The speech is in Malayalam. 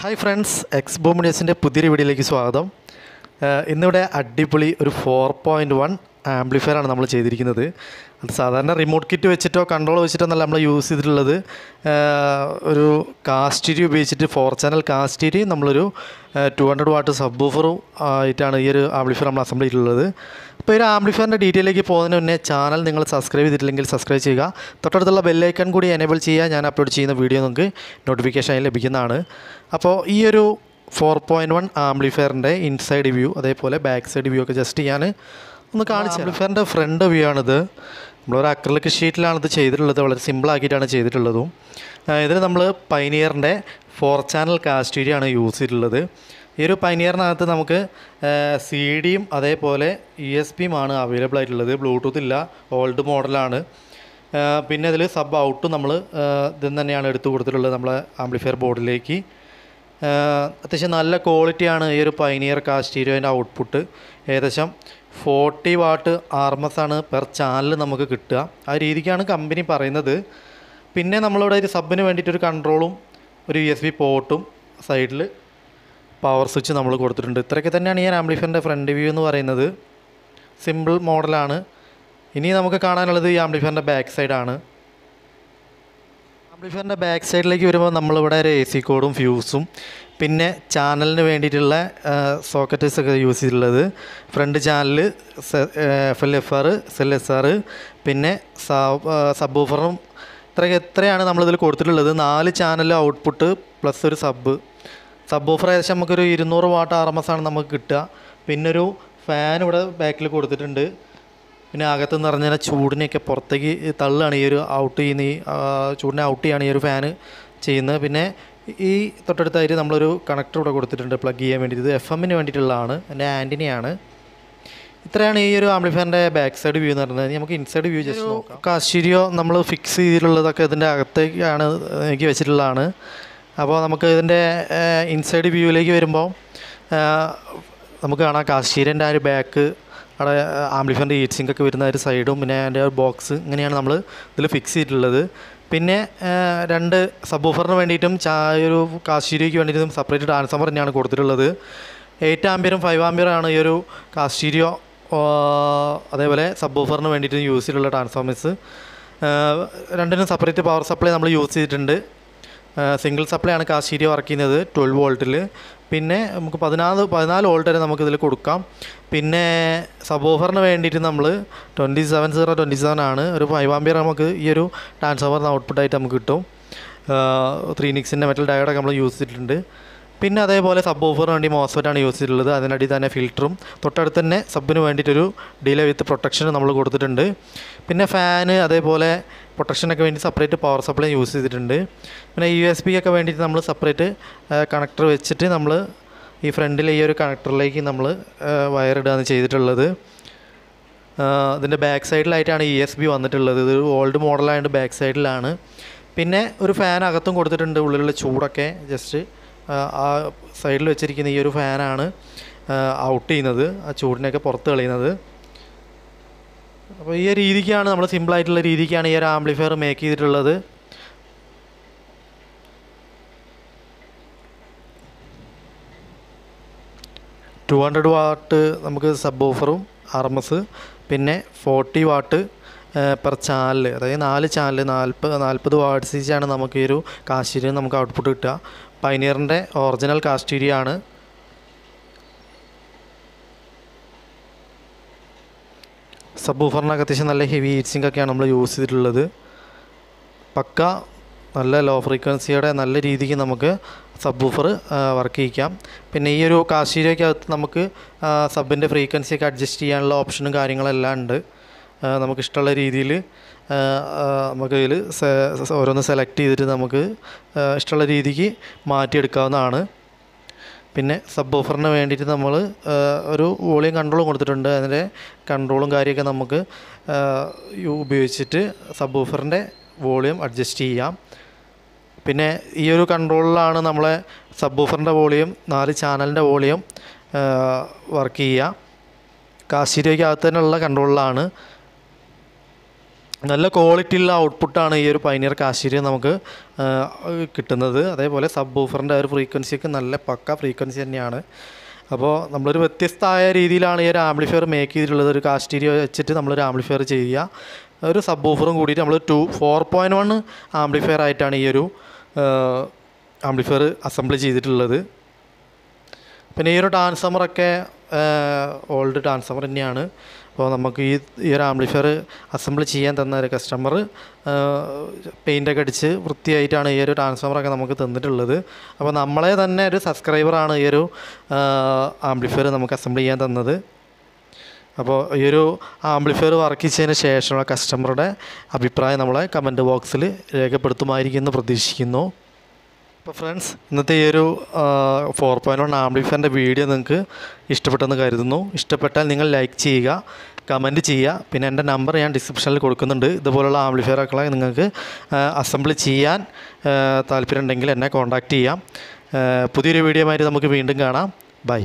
ഹായ് ഫ്രണ്ട്സ് എക്സ് ബോമിനിയസിൻ്റെ പുതിയൊരു വീഡിയോയിലേക്ക് സ്വാഗതം ഇന്നിവിടെ അടിപൊളി ഒരു ഫോർ പോയിൻറ്റ് വൺ ആംപ്ലിഫയർ ആണ് നമ്മൾ ചെയ്തിരിക്കുന്നത് സാധാരണ റിമോട്ട് കിറ്റ് വെച്ചിട്ടോ കൺട്രോൾ വെച്ചിട്ടോ എന്നല്ല നമ്മൾ യൂസ് ചെയ്തിട്ടുള്ളത് ഒരു കാസ്റ്റിരി ഉപയോഗിച്ചിട്ട് ഫോർ ചാനൽ കാസ്റ്റിരി നമ്മളൊരു ടു ഹൺഡ്രഡ് വാട്ട് സബ് ബൂഫറും ആയിട്ടാണ് ഈ ഒരു ആംപ്ലിഫയർ നമ്മൾ അസംബിൾ ചെയ്തിട്ടുള്ളത് അപ്പോൾ ഈ ഒരു ആംപ്ലിഫയറിൻ്റെ ഡീറ്റെയിലേക്ക് പോകുന്നതിന് മുന്നേ ചാനൽ നിങ്ങൾ സബ്സ്ക്രൈബ് ചെയ്തിട്ടില്ലെങ്കിൽ സബ്സ്ക്രൈബ് ചെയ്യുക തൊട്ടടുത്തുള്ള ബെല്ലൈക്കൺ കൂടി എനേബിൾ ചെയ്യുക ഞാൻ അപ്ലോഡ് ചെയ്യുന്ന വീഡിയോ നിങ്ങൾക്ക് നോട്ടിഫിക്കേഷൻ ആയി ലഭിക്കുന്നതാണ് അപ്പോൾ ഈ ഒരു ഫോർ പോയിൻറ്റ് വൺ ആംപ്ലിഫയറിൻ്റെ ഇൻസൈഡ് വ്യൂ അതേപോലെ ബാക്ക് സൈഡ് വ്യൂ ഒക്കെ ജസ്റ്റ് ഞാൻ ഒന്ന് കാണിച്ചു ആംബ്ലിഫയറിൻ്റെ ഫ്രണ്ട് വ്യൂ ആണിത് നമ്മളൊരു അക്രലിക് ഷീറ്റിലാണ് ഇത് ചെയ്തിട്ടുള്ളത് വളരെ സിമ്പിളാക്കിയിട്ടാണ് ചെയ്തിട്ടുള്ളതും ഇതിൽ നമ്മൾ പൈനിയറിൻ്റെ ഫോർ ചാനൽ കാസ്റ്റീരിയാണ് യൂസ് ചെയ്തിട്ടുള്ളത് ഈ ഒരു പൈനിയറിനകത്ത് നമുക്ക് സി ഡിയും അതേപോലെ ഇ e എസ് ആണ് അവൈലബിൾ ആയിട്ടുള്ളത് ബ്ലൂടൂത്ത് ഇല്ല ഓൾഡ് മോഡലാണ് പിന്നെ ഇതിൽ സബ് ഔട്ടും നമ്മൾ ഇതും തന്നെയാണ് എടുത്തു കൊടുത്തിട്ടുള്ളത് നമ്മളെ ആംപ്ലിഫയർ ബോർഡിലേക്ക് അത്യാവശ്യം നല്ല ക്വാളിറ്റിയാണ് ഈ ഒരു പൈനിയർ കാസ്റ്റീരിയോൻ്റെ ഔട്ട്പുട്ട് ഏകദേശം ഫോർട്ടി വാട്ട് ആർമസ് ആണ് പെർ ചാനൽ നമുക്ക് കിട്ടുക ആ രീതിക്കാണ് കമ്പനി പറയുന്നത് പിന്നെ നമ്മളിവിടെ ഒരു സബിന് വേണ്ടിയിട്ടൊരു കൺട്രോളും ഒരു യു എസ് ബി പോർട്ടും സൈഡിൽ പവർ സ്വിച്ച് നമ്മൾ കൊടുത്തിട്ടുണ്ട് ഇത്രയൊക്കെ തന്നെയാണ് ഈ ആംബ്ലിഫയറിൻ്റെ ഫ്രണ്ട് വ്യൂ എന്ന് പറയുന്നത് സിമ്പിൾ മോഡലാണ് ഇനി നമുക്ക് കാണാനുള്ളത് ഈ ആംബ്ലിഫയറിൻ്റെ ബാക്ക് സൈഡാണ് ആംപ്ലിഫയറിൻ്റെ ബാക്ക് സൈഡിലേക്ക് വരുമ്പോൾ നമ്മളിവിടെ ഒരു എ സി കോഡും ഫ്യൂസും പിന്നെ ചാനലിന് വേണ്ടിയിട്ടുള്ള സോക്കറ്റസ് ഒക്കെ യൂസ് ചെയ്തിട്ടുള്ളത് front channel F L F R SL S R പിന്നെ സബ് ഓഫറും ഇത്രയൊക്കെ എത്രയാണ് നമ്മളിതിൽ കൊടുത്തിട്ടുള്ളത് നാല് ചാനൽ ഔട്ട്പുട്ട് പ്ലസ് ഒരു സബ് സബ് ഓഫർ ഏകദേശം നമുക്കൊരു ഇരുന്നൂറ് വാട്ട് ആർ എം എസ് ആണ് നമുക്ക് കിട്ടുക പിന്നൊരു ഫാൻ ഇവിടെ ബാക്കിൽ കൊടുത്തിട്ടുണ്ട് പിന്നെ അകത്ത് നിന്ന് പറഞ്ഞാൽ ചൂടിനെയൊക്കെ പുറത്തേക്ക് തള്ളാണ് ഈ ഒരു ഔട്ട് ചെയ്യുന്ന ഈ ചൂടിനെ ഔട്ട് ചെയ്യാണ് ഈ ഒരു ഫാന് ചെയ്യുന്നത് പിന്നെ ഈ തൊട്ടടുത്തായിട്ട് നമ്മളൊരു കണക്ടർ ഇവിടെ കൊടുത്തിട്ടുണ്ട് പ്ലഗ് ചെയ്യാൻ വേണ്ടി ഇത് എഫ് എമ്മിന് വേണ്ടിയിട്ടുള്ളതാണ് എൻ്റെ ആൻറ്റിനെയാണ് ഇത്രയാണ് ഈ ഒരു ആംബ്ലിഫാൻ്റെ ബാക്ക് സൈഡ് വ്യൂ എന്ന് പറയുന്നത് നമുക്ക് ഇൻസൈഡ് വ്യൂ ജസ്റ്റ് നോക്കാം കാശ്ശേരിയോ നമ്മൾ ഫിക്സ് ചെയ്തിട്ടുള്ളതൊക്കെ ഇതിൻ്റെ അകത്തേക്കാണ് എനിക്ക് വെച്ചിട്ടുള്ളതാണ് അപ്പോൾ നമുക്ക് ഇതിൻ്റെ ഇൻസൈഡ് വ്യൂവിലേക്ക് വരുമ്പോൾ നമുക്ക് കാണാം കാശ്ശേരിൻ്റെ ആ ഒരു ബാക്ക് അവിടെ ആംപ്ലിഫയറിൻ്റെ ഹീറ്റ് ഒക്കെ വരുന്ന ഒരു സൈഡും പിന്നെ അതിൻ്റെ ബോക്സ് ഇങ്ങനെയാണ് നമ്മൾ ഇതിൽ ഫിക്സ് ചെയ്തിട്ടുള്ളത് പിന്നെ രണ്ട് സബ് ഓഫറിന് വേണ്ടിയിട്ടും ചാ ഒരു കാശ്ശേരിക്ക് വേണ്ടിയിട്ടും സെപ്പറേറ്റ് ട്രാൻസ്ഫോമർ തന്നെയാണ് കൊടുത്തിട്ടുള്ളത് എയ്റ്റ് ആമ്പിയറും ഫൈവ് ആമ്പിയറും ആണ് ഈ ഒരു കാശ്ശേരിയോ അതേപോലെ സബ് ഓഫറിന് വേണ്ടിയിട്ടും യൂസ് ചെയ്തിട്ടുള്ള ട്രാൻസ്ഫോമേഴ്സ് രണ്ടിനും സെപ്പറേറ്റ് പവർ സപ്ലൈ നമ്മൾ യൂസ് ചെയ്തിട്ടുണ്ട് സിംഗിൾ സപ്ലൈ ആണ് കാശീരി വർക്ക് ചെയ്യുന്നത് ട്വൽവ് വോൾട്ടിൽ പിന്നെ നമുക്ക് പതിനാല് പതിനാല് വോൾട്ട് വരെ നമുക്കിതിൽ കൊടുക്കാം പിന്നെ സബോഫറിന് വേണ്ടിയിട്ട് നമ്മൾ twenty seven zero twenty seven ആണ് ഒരു ഫൈവ് ആംബിയർ നമുക്ക് ഈ ഒരു ട്രാൻസ്ഫോമറിന് ഔട്ട്പുട്ടായിട്ട് നമുക്ക് കിട്ടും ത്രീ നിക്സിൻ്റെ മെറ്റൽ ഡയോഡൊക്കെ നമ്മൾ യൂസ് ചെയ്തിട്ടുണ്ട് പിന്നെ അതേപോലെ സബ് ഓഫറിന് വേണ്ടി മോസ്ഫറ്റാണ് യൂസ് ചെയ്തിട്ടുള്ളത് അതിനടി തന്നെ ഫിൽറ്ററും തൊട്ടടുത്ത് തന്നെ സബിന് വേണ്ടിയിട്ടൊരു ഡീല വിത്ത് പ്രൊട്ടക്ഷനും നമ്മൾ കൊടുത്തിട്ടുണ്ട് പിന്നെ ഫാന് അതേപോലെ പ്രൊട്ടക്ഷനൊക്കെ വേണ്ടി സെപ്പറേറ്റ് പവർ സപ്ലൈ യൂസ് ചെയ്തിട്ടുണ്ട് പിന്നെ യു എസ് ബി ഒക്കെ വേണ്ടിയിട്ട് നമ്മൾ സെപ്പറേറ്റ് കണക്ടർ വെച്ചിട്ട് നമ്മൾ ഈ ഫ്രണ്ടിലെ ഈ ഒരു കണക്ടറിലേക്ക് നമ്മൾ വയറിടുകയാണ് ചെയ്തിട്ടുള്ളത് അതിൻ്റെ ബാക്ക് സൈഡിലായിട്ടാണ് ഇ എസ് ബി വന്നിട്ടുള്ളത് ഇത് ഓൾഡ് മോഡലായതുകൊണ്ട് ബാക്ക് സൈഡിലാണ് പിന്നെ ഒരു ഫാൻ അകത്തും കൊടുത്തിട്ടുണ്ട് ഉള്ളിലുള്ള ചൂടൊക്കെ ജസ്റ്റ് ആ സൈഡിൽ വെച്ചിരിക്കുന്ന ഈ ഒരു ഫാനാണ് ഔട്ട് ചെയ്യുന്നത് ആ ചൂടിനൊക്കെ പുറത്ത് കളയുന്നത് അപ്പോൾ ഈ രീതിക്കാണ് നമ്മൾ സിമ്പിളായിട്ടുള്ള രീതിക്കാണ് ഈ ഒരു ആംപ്ലിഫയർ മേക്ക് ചെയ്തിട്ടുള്ളത് ടു ഹൺഡ്രഡ് വാട്ട് നമുക്ക് സബ് ഓഫറും ആർ എം എസ് പിന്നെ ഫോർട്ടി വാട്ട് പെർ ചാനൽ അതായത് നാല് ചാനൽ നാൽപ്പത് നാൽപ്പത് വാട്ട്സിച്ചാണ് നമുക്ക് ഈ ഒരു കാശിന് നമുക്ക് ഔട്ട്പുട്ട് കിട്ടുക പൈനീറിൻ്റെ ഒറിജിനൽ കാസ്റ്റീരിയാണ് സബ് ഊഫറിനൊക്കെ അത്യാവശ്യം നല്ല ഹെവി ഒക്കെയാണ് നമ്മൾ യൂസ് ചെയ്തിട്ടുള്ളത് പക്ക നല്ല ലോ ഫ്രീക്വൻസിയുടെ നല്ല രീതിക്ക് നമുക്ക് സബ് വർക്ക് ചെയ്യിക്കാം പിന്നെ ഈ ഒരു കാശീരയ്ക്കകത്ത് നമുക്ക് സബിൻ്റെ ഫ്രീക്വൻസിയൊക്കെ അഡ്ജസ്റ്റ് ചെയ്യാനുള്ള ഓപ്ഷനും കാര്യങ്ങളെല്ലാം ഉണ്ട് നമുക്കിഷ്ടമുള്ള രീതിയിൽ നമുക്ക് ഇതിൽ ഓരോന്ന് സെലക്ട് ചെയ്തിട്ട് നമുക്ക് ഇഷ്ടമുള്ള രീതിക്ക് മാറ്റിയെടുക്കാവുന്നതാണ് പിന്നെ സബ് ഓഫറിന് വേണ്ടിയിട്ട് നമ്മൾ ഒരു വോളിയം കൺട്രോളും കൊടുത്തിട്ടുണ്ട് അതിൻ്റെ കൺട്രോളും കാര്യമൊക്കെ നമുക്ക് ഉപയോഗിച്ചിട്ട് സബ് ഓഫറിൻ്റെ വോളിയം അഡ്ജസ്റ്റ് ചെയ്യാം പിന്നെ ഈ ഒരു കൺട്രോളിലാണ് നമ്മളെ സബ് ഓഫറിൻ്റെ വോളിയം നാല് ചാനലിൻ്റെ വോളിയം വർക്ക് ചെയ്യുക കാശീരയ്ക്കകത്ത് തന്നെയുള്ള കൺട്രോളിലാണ് നല്ല ക്വാളിറ്റി ക്വാളിറ്റിയുള്ള ഔട്ട്പുട്ടാണ് ഈ ഒരു പൈനിയർ കാശ്മീരിൽ നമുക്ക് കിട്ടുന്നത് അതേപോലെ സബ് ഓഫറിൻ്റെ ഒരു ഫ്രീക്വൻസിയൊക്കെ നല്ല പക്ക ഫ്രീക്വൻസി തന്നെയാണ് അപ്പോൾ നമ്മളൊരു വ്യത്യസ്തമായ രീതിയിലാണ് ഈ ഒരു ആംപ്ലിഫയർ മേക്ക് ചെയ്തിട്ടുള്ളത് ഒരു കാസ്റ്റീരിയോ വെച്ചിട്ട് നമ്മളൊരു ആംപ്ലിഫയർ ചെയ്യുക ഒരു സബ് ഓഫറും കൂടിയിട്ട് നമ്മൾ two four point one amplifier ആയിട്ടാണ് ഈ ഒരു ആംപ്ലിഫയർ അസംബിൾ ചെയ്തിട്ടുള്ളത് പിന്നെ ഈ ഒരു ട്രാൻസ്ഫോമറൊക്കെ ഓൾഡ് ട്രാൻസ്ഫർ തന്നെയാണ് അപ്പോൾ നമുക്ക് ഈ ഈ ഒരു ആംപ്ലിഫയർ അസംബിൾ ചെയ്യാൻ തന്ന ഒരു കസ്റ്റമർ പെയിൻ്റൊക്കെ അടിച്ച് വൃത്തിയായിട്ടാണ് ഈ ഒരു ട്രാൻസ്ഫോമറൊക്കെ നമുക്ക് തന്നിട്ടുള്ളത് അപ്പോൾ നമ്മളെ തന്നെ ഒരു സബ്സ്ക്രൈബറാണ് ഈ ഒരു ആംപ്ലിഫയർ നമുക്ക് അസംബിൾ ചെയ്യാൻ തന്നത് അപ്പോൾ ഈ ഒരു ആംപ്ലിഫയർ വർക്ക് ചെയ്തതിന് ശേഷമുള്ള കസ്റ്റമറുടെ അഭിപ്രായം നമ്മളെ കമൻറ്റ് ബോക്സിൽ രേഖപ്പെടുത്തുമായിരിക്കുമെന്ന് പ്രതീക്ഷിക്കുന്നു അപ്പോൾ ഫ്രണ്ട്സ് ഇന്നത്തെ ഈ ഒരു ഫോർ പോയിൻറ്റ് വൺ ആംബ്ലിഫയറിൻ്റെ വീഡിയോ നിങ്ങൾക്ക് ഇഷ്ടപ്പെട്ടെന്ന് കരുതുന്നു ഇഷ്ടപ്പെട്ടാൽ നിങ്ങൾ ലൈക്ക് ചെയ്യുക കമൻറ്റ് ചെയ്യുക പിന്നെ എൻ്റെ നമ്പർ ഞാൻ ഡിസ്ക്രിപ്ഷനിൽ കൊടുക്കുന്നുണ്ട് ഇതുപോലുള്ള ആംബ്ലിഫയറൊക്കെ നിങ്ങൾക്ക് അസംബിൾ ചെയ്യാൻ താല്പര്യമുണ്ടെങ്കിൽ എന്നെ കോൺടാക്റ്റ് ചെയ്യാം പുതിയൊരു വീഡിയോ നമുക്ക് വീണ്ടും കാണാം ബൈ